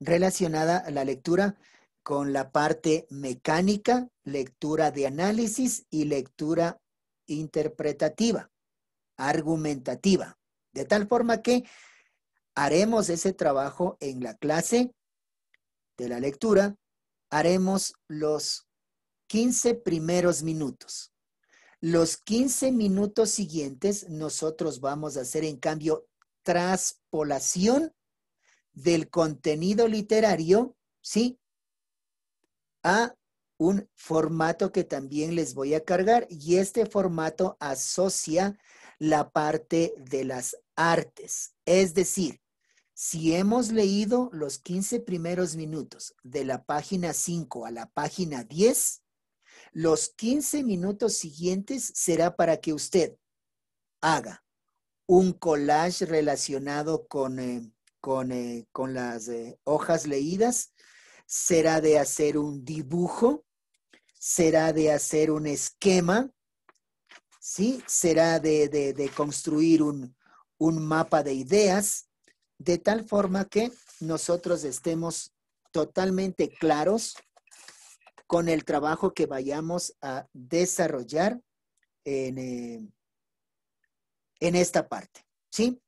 relacionada a la lectura con la parte mecánica, lectura de análisis y lectura interpretativa, argumentativa. De tal forma que haremos ese trabajo en la clase de la lectura, haremos los 15 primeros minutos. Los 15 minutos siguientes nosotros vamos a hacer en cambio traspolación del contenido literario, ¿sí? A un formato que también les voy a cargar y este formato asocia la parte de las artes. Es decir, si hemos leído los 15 primeros minutos de la página 5 a la página 10, los 15 minutos siguientes será para que usted haga un collage relacionado con eh, eh, con, las eh, hojas leídas, será de hacer un dibujo, será de hacer un esquema, ¿sí? será de, construir un, mapa de ideas, de tal forma que nosotros estemos totalmente claros con el trabajo que vayamos a desarrollar en, eh, en, esta parte. ¿Sí?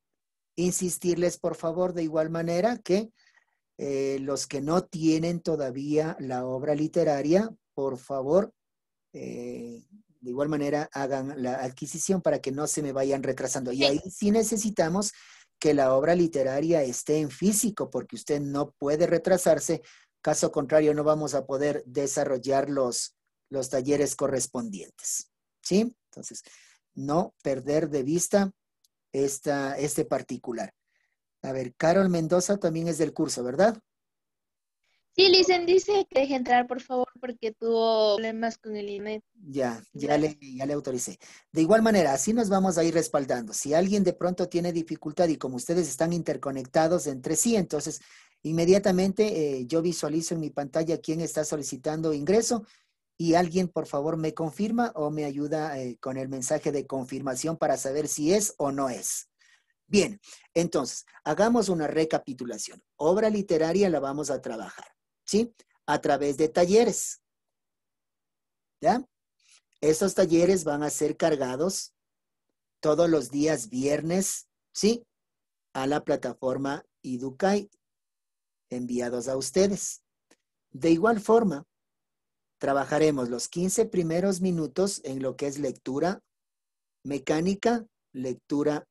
insistirles, por favor, de igual manera que eh, los que no tienen todavía la obra literaria, por favor, eh, de igual manera hagan la adquisición para que no se me vayan retrasando. Y ahí sí necesitamos que la obra literaria esté en físico, porque usted no puede retrasarse, caso contrario no vamos a poder desarrollar los, los talleres correspondientes. ¿Sí? Entonces, no perder de vista esta, este particular. A ver, Carol Mendoza también es del curso, ¿verdad? Sí, Licen dice que deje entrar, por favor, porque tuvo problemas con el INET. Ya, ya le, ya le autoricé. De igual manera, así nos vamos a ir respaldando. Si alguien de pronto tiene dificultad y como ustedes están interconectados entre sí, entonces inmediatamente eh, yo visualizo en mi pantalla quién está solicitando ingreso y alguien por favor me confirma o me ayuda eh, con el mensaje de confirmación para saber si es o no es. Bien, entonces, hagamos una recapitulación. Obra literaria la vamos a trabajar, ¿sí? A través de talleres. ¿Ya? Estos talleres van a ser cargados todos los días viernes, ¿sí? A la plataforma Educai. enviados a ustedes. De igual forma, Trabajaremos los 15 primeros minutos en lo que es lectura mecánica, lectura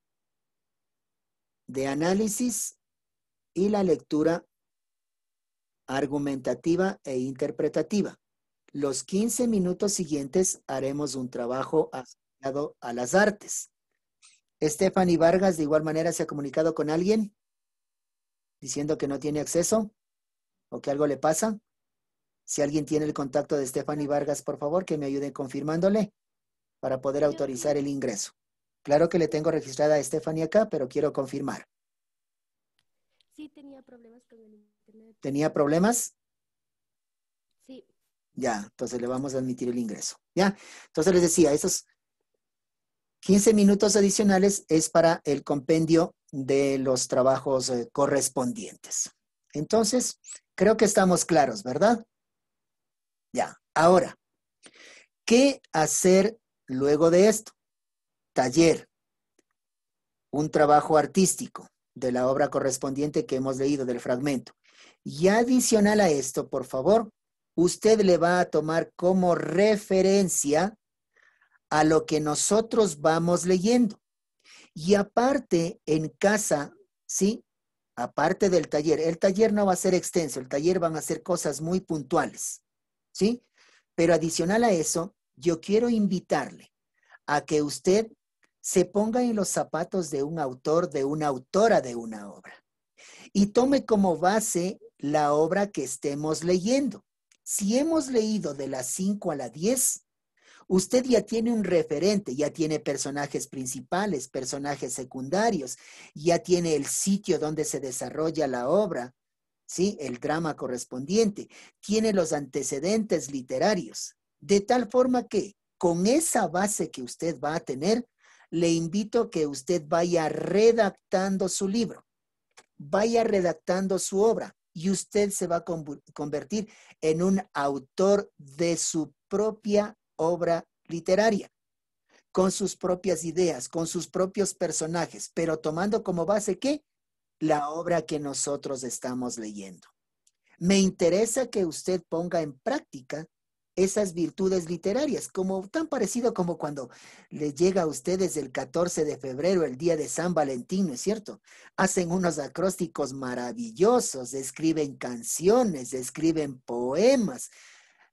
de análisis y la lectura argumentativa e interpretativa. Los 15 minutos siguientes haremos un trabajo asociado a las artes. Stephanie Vargas de igual manera se ha comunicado con alguien diciendo que no tiene acceso o que algo le pasa. Si alguien tiene el contacto de Stephanie Vargas, por favor, que me ayude confirmándole para poder autorizar el ingreso. Claro que le tengo registrada a Stephanie acá, pero quiero confirmar. Sí, tenía problemas con el internet. ¿Tenía problemas? Sí. Ya, entonces le vamos a admitir el ingreso. Ya, entonces les decía, esos 15 minutos adicionales es para el compendio de los trabajos eh, correspondientes. Entonces, creo que estamos claros, ¿verdad? Ya, ahora, ¿qué hacer luego de esto? Taller, un trabajo artístico de la obra correspondiente que hemos leído del fragmento. Y adicional a esto, por favor, usted le va a tomar como referencia a lo que nosotros vamos leyendo. Y aparte, en casa, ¿sí? Aparte del taller, el taller no va a ser extenso, el taller van a ser cosas muy puntuales. ¿sí? Pero adicional a eso, yo quiero invitarle a que usted se ponga en los zapatos de un autor, de una autora de una obra y tome como base la obra que estemos leyendo. Si hemos leído de las 5 a la 10, usted ya tiene un referente, ya tiene personajes principales, personajes secundarios, ya tiene el sitio donde se desarrolla la obra, ¿sí? el drama correspondiente, tiene los antecedentes literarios, de tal forma que con esa base que usted va a tener, le invito a que usted vaya redactando su libro, vaya redactando su obra y usted se va a convertir en un autor de su propia obra literaria con sus propias ideas, con sus propios personajes, pero tomando como base ¿Qué? la obra que nosotros estamos leyendo. Me interesa que usted ponga en práctica esas virtudes literarias, como tan parecido como cuando le llega a ustedes el 14 de febrero, el día de San Valentín, ¿no es cierto? Hacen unos acrósticos maravillosos, escriben canciones, escriben poemas,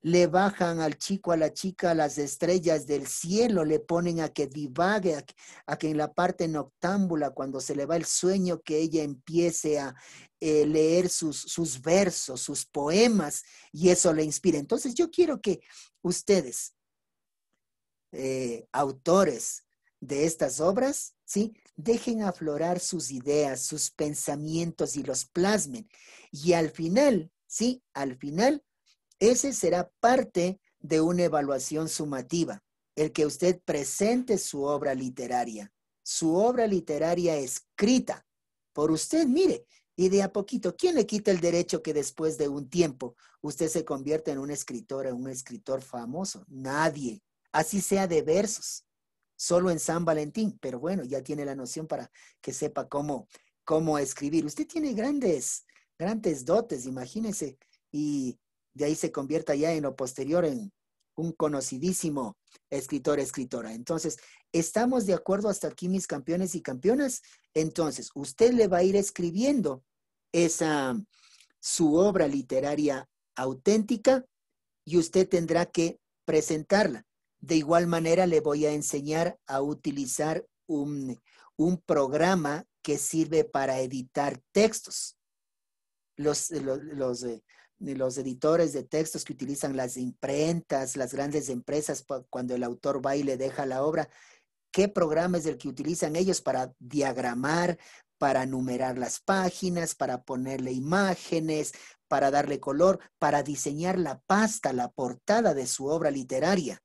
le bajan al chico, a la chica, las estrellas del cielo, le ponen a que divague, a que, en la parte noctámbula, cuando se le va el sueño, que ella empiece a eh, leer sus, versos, sus poemas, y eso le inspira. Entonces yo quiero que ustedes, eh, autores de estas obras, ¿sí? Dejen aflorar sus ideas, sus pensamientos y los plasmen. Y al final, ¿sí? Al final ese será parte de una evaluación sumativa, el que usted presente su obra literaria, su obra literaria escrita por usted, mire, y de a poquito, ¿quién le quita el derecho que después de un tiempo usted se convierta en un escritor, en un escritor famoso? Nadie, así sea de versos, solo en San Valentín, pero bueno, ya tiene la noción para que sepa cómo, cómo escribir. Usted tiene grandes, grandes dotes, imagínese, y de ahí se convierta ya en lo posterior en un conocidísimo escritor, escritora. Entonces, ¿estamos de acuerdo hasta aquí, mis campeones y campeonas? Entonces, usted le va a ir escribiendo esa, su obra literaria auténtica y usted tendrá que presentarla. De igual manera, le voy a enseñar a utilizar un, programa que sirve para editar textos. Los, los, los, eh, los editores de textos que utilizan las imprentas, las grandes empresas, cuando el autor va y le deja la obra, ¿qué programa es el que utilizan ellos para diagramar, para numerar las páginas, para ponerle imágenes, para darle color, para diseñar la pasta, la portada de su obra literaria?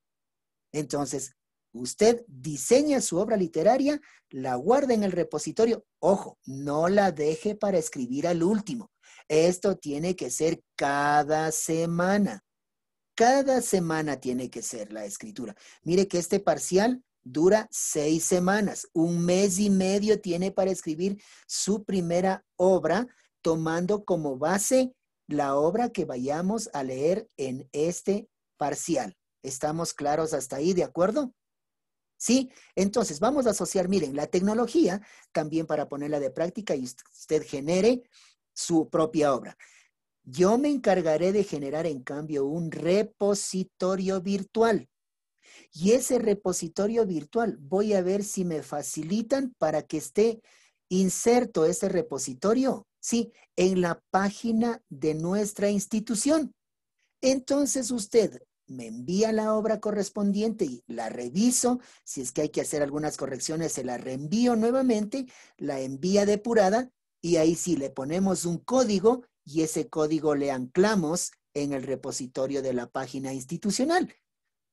Entonces, usted diseña su obra literaria, la guarda en el repositorio, ojo, no la deje para escribir al último esto tiene que ser cada semana. Cada semana tiene que ser la escritura. Mire que este parcial dura seis semanas. Un mes y medio tiene para escribir su primera obra, tomando como base la obra que vayamos a leer en este parcial. ¿Estamos claros hasta ahí, de acuerdo? ¿Sí? Entonces, vamos a asociar, miren, la tecnología también para ponerla de práctica y usted genere su propia obra. Yo me encargaré de generar, en cambio, un repositorio virtual. Y ese repositorio virtual voy a ver si me facilitan para que esté inserto ese repositorio, ¿sí? En la página de nuestra institución. Entonces usted me envía la obra correspondiente y la reviso. Si es que hay que hacer algunas correcciones, se la reenvío nuevamente, la envía depurada y ahí sí le ponemos un código y ese código le anclamos en el repositorio de la página institucional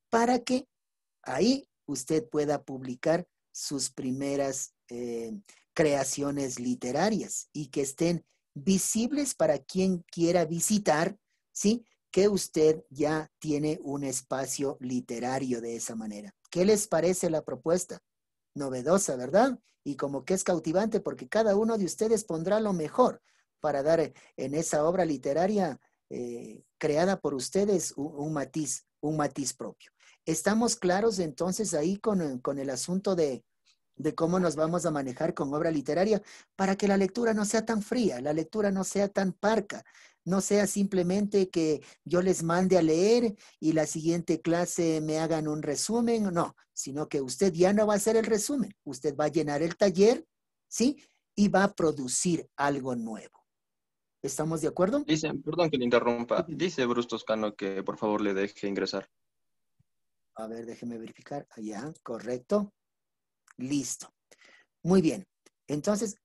para que ahí usted pueda publicar sus primeras eh, creaciones literarias y que estén visibles para quien quiera visitar, ¿sí? Que usted ya tiene un espacio literario de esa manera. ¿Qué les parece la propuesta? novedosa, ¿verdad? Y como que es cautivante porque cada uno de ustedes pondrá lo mejor para dar eh, en esa obra literaria eh, creada por ustedes un, matiz, un matiz propio. Estamos claros entonces ahí eh, con, el asunto de, de cómo nos vamos a manejar con obra literaria para que la lectura no sea tan fría, la lectura no sea tan parca, no sea simplemente que yo les mande a leer y la siguiente clase me hagan un resumen, no, sino que usted ya no va a hacer el resumen, usted va a llenar el taller, ¿sí? Y va a producir algo nuevo. ¿Estamos de acuerdo? Dice, perdón que le interrumpa, dice Bruce Toscano que por favor le deje ingresar. A ver, déjeme verificar. Allá, correcto. Listo. Muy bien. Entonces,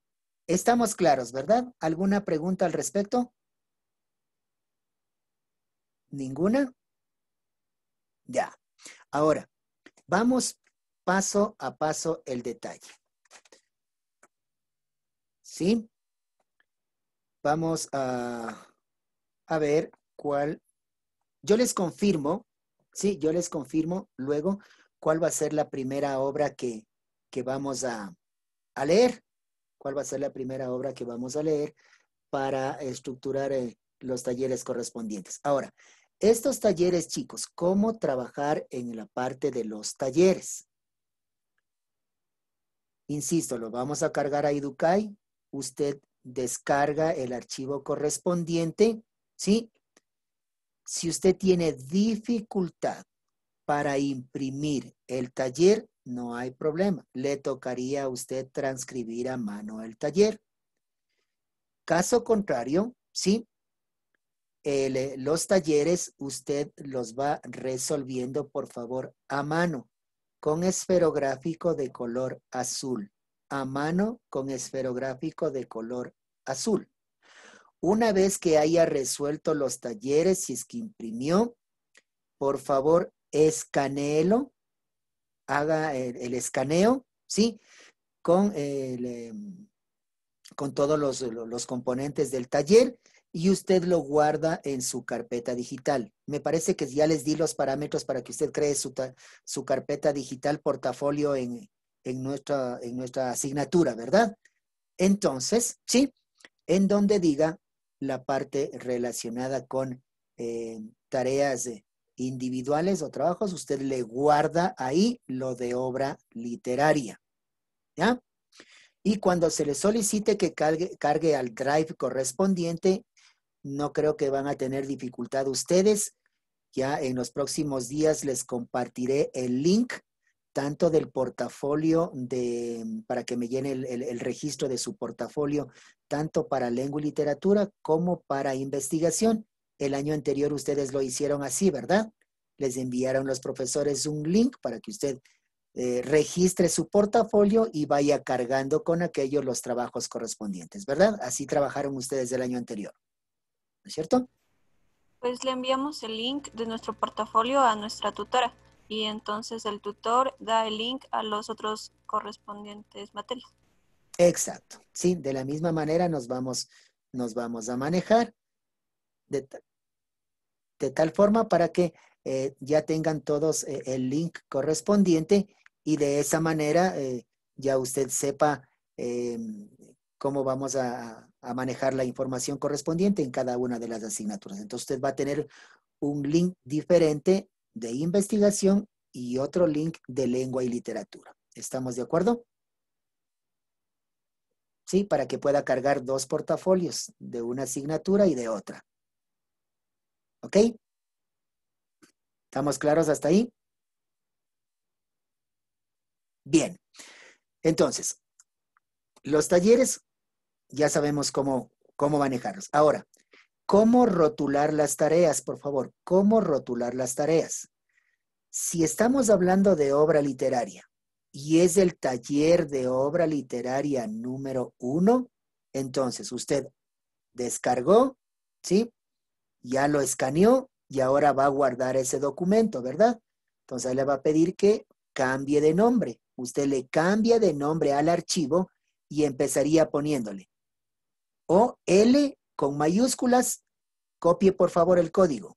estamos claros, ¿verdad? ¿Alguna pregunta al respecto? ¿Ninguna? Ya. Ahora, vamos paso a paso el detalle. ¿Sí? Vamos a, ver cuál... Yo les confirmo, sí, yo les confirmo luego cuál va a ser la primera obra que, que vamos a, leer, cuál va a ser la primera obra que vamos a leer para estructurar eh, los talleres correspondientes. Ahora, estos talleres, chicos, ¿cómo trabajar en la parte de los talleres? Insisto, lo vamos a cargar a Educay. Usted descarga el archivo correspondiente, ¿sí? Si usted tiene dificultad para imprimir el taller, no hay problema. Le tocaría a usted transcribir a mano el taller. Caso contrario, ¿sí? Eh, los talleres usted los va resolviendo, por favor, a mano, con esferográfico de color azul. A mano con esferográfico de color azul. Una vez que haya resuelto los talleres, si es que imprimió, por favor, escaneelo, haga el, escaneo, ¿sí? Eh, con, todos los, los componentes del taller y usted lo guarda en su carpeta digital. Me parece que ya les di los parámetros para que usted cree su, carpeta digital portafolio en, nuestra, en nuestra asignatura, ¿verdad? Entonces, sí, en donde diga la parte relacionada con eh, tareas individuales o trabajos, usted le guarda ahí lo de obra literaria. ¿Ya? Y cuando se le solicite que cargue, cargue al drive correspondiente, no creo que van a tener dificultad ustedes. Ya en los próximos días les compartiré el link tanto del portafolio de, mm, para que me llene el, registro de su portafolio, tanto para lengua y literatura como para investigación. El año anterior ustedes lo hicieron así, ¿verdad? Les enviaron los profesores un link para que usted eh, registre su portafolio y vaya cargando con aquello los trabajos correspondientes, ¿verdad? Así trabajaron ustedes el año anterior. ¿no es cierto? Pues le enviamos el link de nuestro portafolio a nuestra tutora y entonces el tutor da el link a los otros correspondientes materias. Exacto, sí, de la misma manera nos vamos, nos vamos a manejar de, tal forma para que eh, ya tengan todos eh, el link correspondiente y de esa manera eh, ya usted sepa em, cómo vamos a, a manejar la información correspondiente en cada una de las asignaturas. Entonces usted va a tener un link diferente de investigación y otro link de lengua y literatura. ¿Estamos de acuerdo? Sí, para que pueda cargar dos portafolios de una asignatura y de otra. ¿Ok? ¿Estamos claros hasta ahí? Bien. Entonces, los talleres ya sabemos cómo, cómo manejarlos. Ahora, ¿cómo rotular las tareas, por favor? ¿Cómo rotular las tareas? Si estamos hablando de obra literaria y es el taller de obra literaria número uno, entonces usted descargó, ¿sí? Ya lo escaneó y ahora va a guardar ese documento, ¿verdad? Entonces le va a pedir que cambie de nombre. Usted le cambia de nombre al archivo y empezaría poniéndole o L con mayúsculas, copie por favor el código.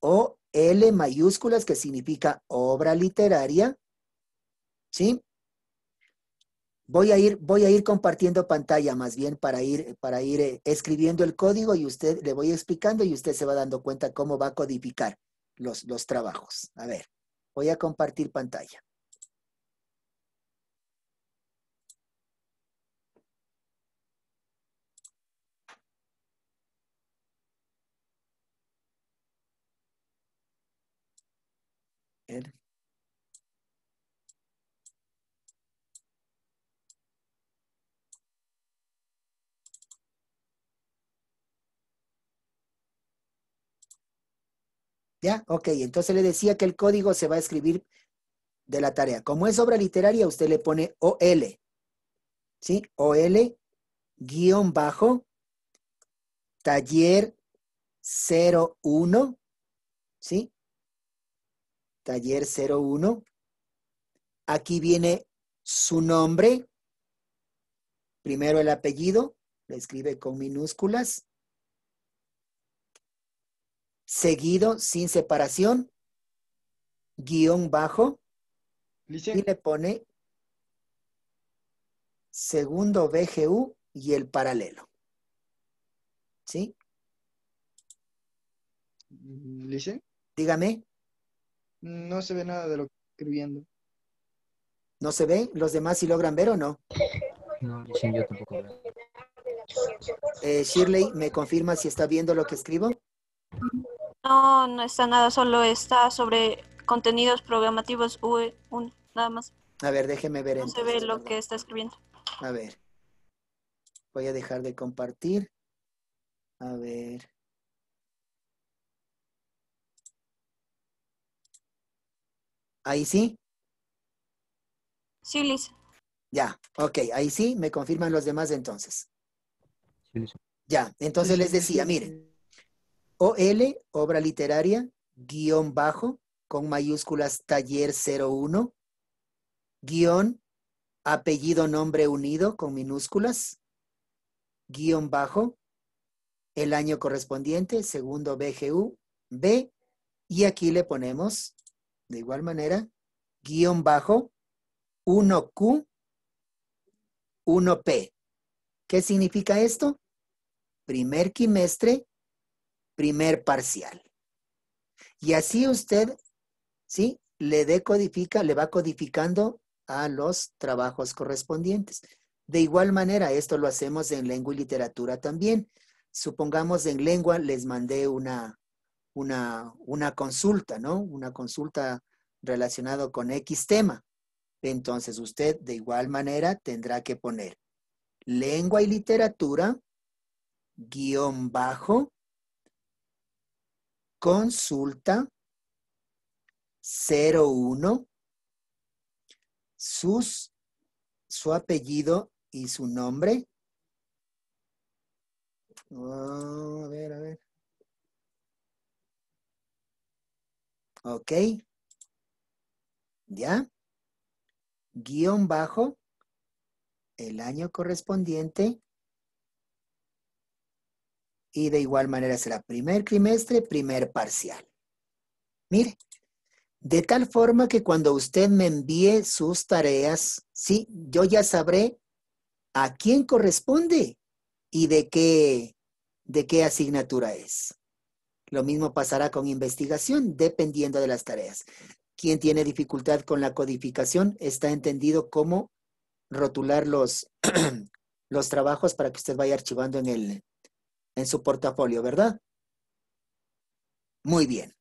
O L mayúsculas que significa obra literaria. ¿Sí? Voy a ir, voy a ir compartiendo pantalla más bien para ir, para ir eh, escribiendo el código y usted le voy explicando y usted se va dando cuenta cómo va a codificar los, los trabajos. A ver, voy a compartir pantalla. ¿Ya? Ok, entonces le decía que el código se va a escribir de la tarea. Como es obra literaria, usted le pone OL. ¿Sí? OL guión bajo taller 01. ¿Sí? taller 01. Aquí viene su nombre, primero el apellido, lo escribe con minúsculas, seguido, sin separación, guión bajo, y le pone segundo BGU y el paralelo. ¿Sí? ¿Lice? Dígame. No se ve nada de lo que escribiendo. ¿No se ve? ¿Los demás sí logran ver o no? No, yo tampoco veo. Eh, Shirley, ¿me confirma si está viendo lo que escribo? No, no está nada, solo está sobre contenidos programativos UE1, nada más. A ver, déjeme ver. No se ve lo que está escribiendo. A ver. Voy a dejar de compartir. A ver. ¿Ahí sí? Sí, Liz. Ya, ok, ahí sí, me confirman los demás entonces. Sí, Ya, entonces les decía, miren, OL, obra literaria, guión bajo, con mayúsculas taller 01, guión, apellido nombre unido, con minúsculas, guión bajo, el año correspondiente, segundo BGU, B, y aquí le ponemos de igual manera, guión bajo 1Q 1P. ¿Qué significa esto? Primer quimestre, primer parcial. Y así usted, ¿sí? Le decodifica, le va codificando a los trabajos correspondientes. De igual manera, esto lo hacemos en lengua y literatura también. Supongamos en lengua les mandé una, una, consulta, ¿no? Una consulta relacionada con X tema. Entonces usted de igual manera tendrá que poner lengua y literatura, guión bajo, consulta 01, sus, su apellido y su nombre. Ah, a ver, a ver. ¿Ok? ¿Ya? Guión bajo, el año correspondiente. Y de igual manera será primer trimestre, primer parcial. Mire, de tal forma que cuando usted me envíe sus tareas, sí, yo ya sabré a quién corresponde y de qué, de qué asignatura es. Lo mismo pasará con investigación, dependiendo de las tareas. Quien tiene dificultad con la codificación está entendido cómo rotular los, los trabajos para que usted vaya archivando en, el, en su portafolio, ¿verdad? Muy bien.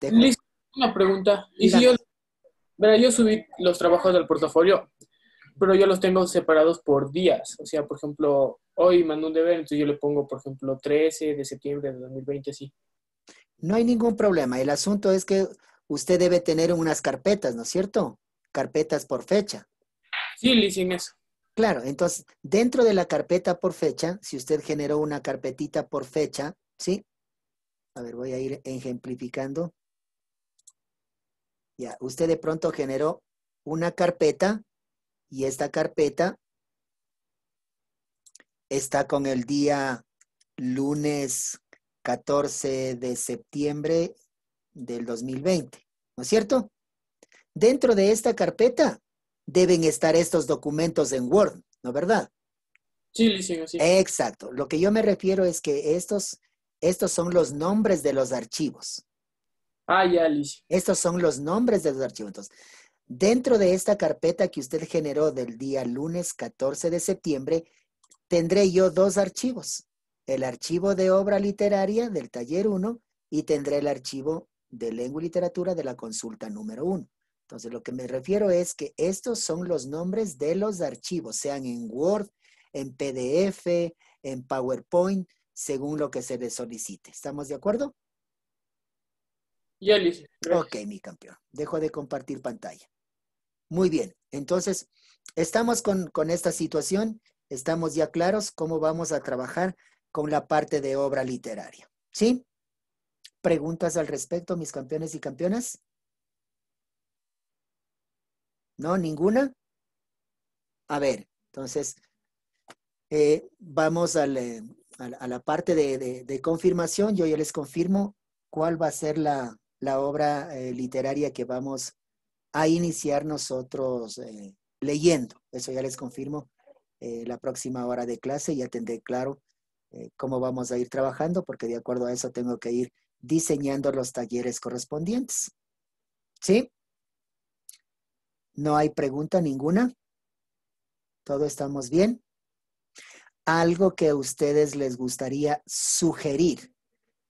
Listo, una pregunta. ¿Y si yo, subí los trabajos del portafolio, pero yo los tengo separados por días. O sea, por ejemplo, hoy mandó un deber, entonces yo le pongo, por ejemplo, 13 de septiembre de 2020, sí. No hay ningún problema. El asunto es que usted debe tener unas carpetas, ¿no es cierto? Carpetas por fecha. Sí, Liz eso. Claro, entonces, dentro de la carpeta por fecha, si usted generó una carpetita por fecha, ¿sí? A ver, voy a ir ejemplificando. Ya, usted de pronto generó una carpeta y esta carpeta está con el día lunes 14 de septiembre del 2020, ¿no es cierto? Dentro de esta carpeta deben estar estos documentos en Word, ¿no verdad? Sí, sí, sí. Exacto. Lo que yo me refiero es que estos, estos son los nombres de los archivos. Ah, ya, Alicia. Estos son los nombres de los archivos. dentro de esta carpeta que usted generó del día lunes 14 de septiembre, tendré yo dos archivos el archivo de obra literaria del taller 1 y tendré el archivo de lengua y literatura de la consulta número 1. Entonces, lo que me refiero es que estos son los nombres de los archivos, sean en Word, en PDF, en PowerPoint, según lo que se les solicite. ¿Estamos de acuerdo? Ya, Liz. Ok, mi campeón. Dejo de compartir pantalla. Muy bien. Entonces, estamos con, con esta situación. Estamos ya claros cómo vamos a trabajar con la parte de obra literaria. ¿Sí? ¿Preguntas al respecto, mis campeones y campeonas? ¿No? ¿Ninguna? A ver, entonces, eh, vamos eh, a, la parte de, confirmación. Yo ya les confirmo cuál va a ser la, obra eh, literaria que vamos a iniciar nosotros leyendo. Eso ya les confirmo la próxima hora de clase. y atender, claro eh, cómo vamos a ir trabajando, porque de acuerdo a eso tengo que ir diseñando los talleres correspondientes. ¿Sí? No hay pregunta ninguna. Todo estamos bien. Algo que a ustedes les gustaría sugerir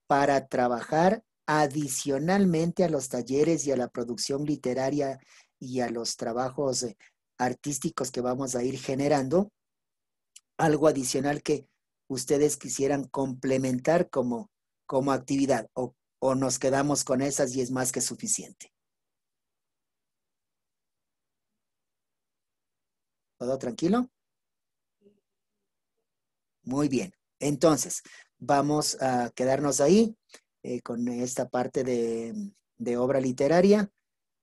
para trabajar adicionalmente a los talleres y a la producción literaria y a los trabajos eh, artísticos que vamos a ir generando, algo adicional que ustedes quisieran complementar como, como actividad o, nos quedamos con esas y es más que suficiente. ¿Todo tranquilo? Muy bien. Entonces, vamos a quedarnos ahí eh, con esta parte de, obra literaria.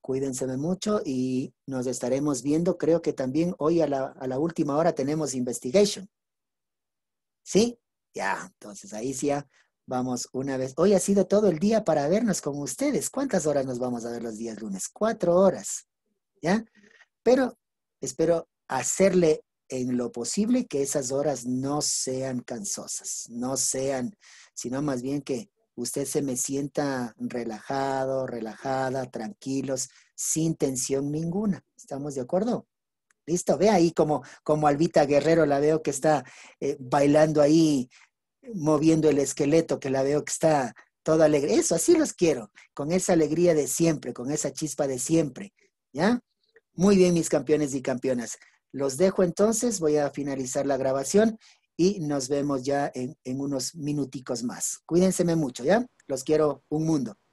Cuídense mucho y nos estaremos viendo. Creo que también hoy a la, a la última hora tenemos investigation. ¿Sí? Ya, entonces ahí sí ya vamos una vez. Hoy ha sido todo el día para vernos con ustedes. ¿Cuántas horas nos vamos a ver los días lunes? Cuatro horas, ¿ya? Pero espero hacerle en lo posible que esas horas no sean cansosas, no sean, sino más bien que usted se me sienta relajado, relajada, tranquilos, sin tensión ninguna. ¿Estamos de acuerdo? Listo, ve ahí como, como Albita Guerrero la veo que está eh, bailando ahí, moviendo el esqueleto, que la veo que está toda alegre. Eso, así los quiero, con esa alegría de siempre, con esa chispa de siempre. ¿Ya? Muy bien, mis campeones y campeonas. Los dejo entonces, voy a finalizar la grabación y nos vemos ya en, en unos minuticos más. Cuídense mucho, ¿ya? Los quiero un mundo.